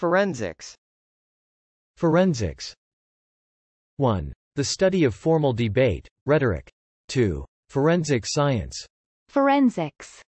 Forensics Forensics 1. The study of formal debate, rhetoric. 2. Forensic science. Forensics